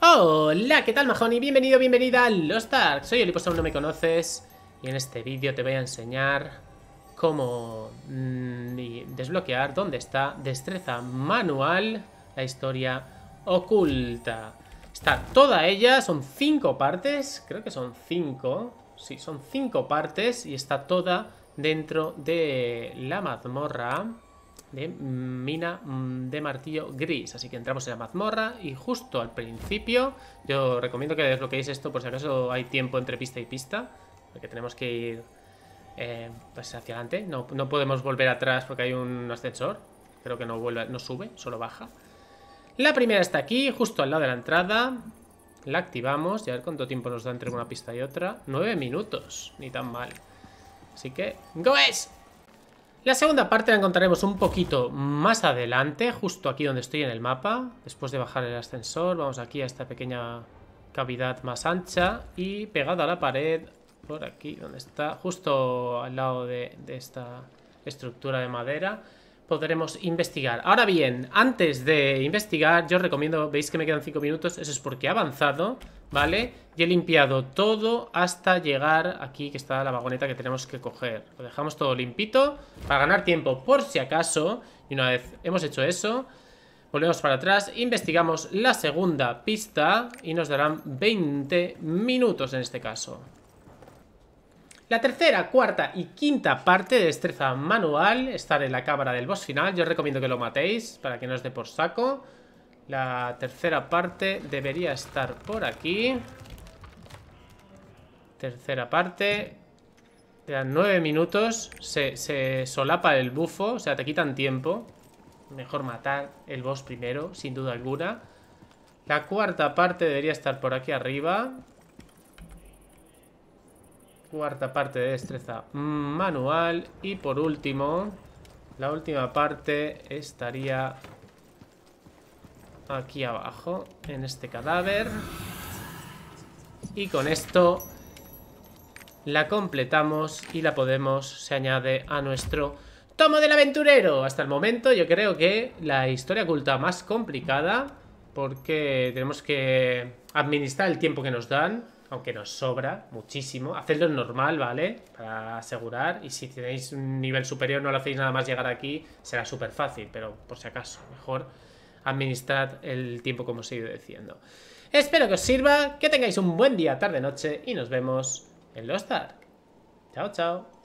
Hola, ¿qué tal Y Bienvenido, bienvenida a Los Dark Soy Olipos, aún no me conoces Y en este vídeo te voy a enseñar Cómo mm, desbloquear dónde está Destreza manual La historia oculta Está toda ella, son cinco partes Creo que son cinco Sí, son cinco partes Y está toda dentro de la mazmorra de mina mm, de martillo gris. Así que entramos en la mazmorra y justo al principio, yo recomiendo que desbloqueéis esto por si acaso hay tiempo entre pista y pista, porque tenemos que ir eh, pues hacia adelante. No, podemos volver atrás porque hay un ascensor. Creo que no, vuelve, no sube, solo baja. La primera está aquí, justo al lado de la entrada. La activamos y a ver cuánto tiempo nos da entre una pista y otra. Nueve minutos, ni tan mal. Así que, ¡goes! La segunda parte la encontraremos un poquito más adelante, justo aquí donde estoy en el mapa. Después de bajar el ascensor, vamos aquí a esta pequeña cavidad más ancha y pegada a la pared, por aquí donde está, justo al lado de, de esta estructura de madera, podremos investigar. Ahora bien, antes de investigar, yo os recomiendo, veis que me quedan 5 minutos, eso es porque he avanzado... ¿vale? Y he limpiado todo hasta llegar aquí, que está la vagoneta que tenemos que coger. Lo dejamos todo limpito para ganar tiempo, por si acaso. Y una vez hemos hecho eso, volvemos para atrás, investigamos la segunda pista y nos darán 20 minutos en este caso. La tercera, cuarta y quinta parte de destreza manual Estar en la cámara del boss final. Yo os recomiendo que lo matéis para que no os dé por saco. La tercera parte debería estar por aquí. Tercera parte. De nueve minutos. Se, se solapa el bufo, o sea, te quitan tiempo. Mejor matar el boss primero, sin duda alguna. La cuarta parte debería estar por aquí arriba. Cuarta parte de destreza manual. Y por último, la última parte estaría aquí abajo, en este cadáver. Y con esto la completamos y la podemos, se añade a nuestro tomo del aventurero. Hasta el momento yo creo que la historia oculta más complicada porque tenemos que administrar el tiempo que nos dan, aunque nos sobra muchísimo. Hacedlo normal, ¿vale? Para asegurar. Y si tenéis un nivel superior, no lo hacéis nada más llegar aquí, será súper fácil, pero por si acaso, mejor administrad el tiempo como os he ido diciendo. Espero que os sirva, que tengáis un buen día, tarde, noche y nos vemos en los Dark. Chao, chao.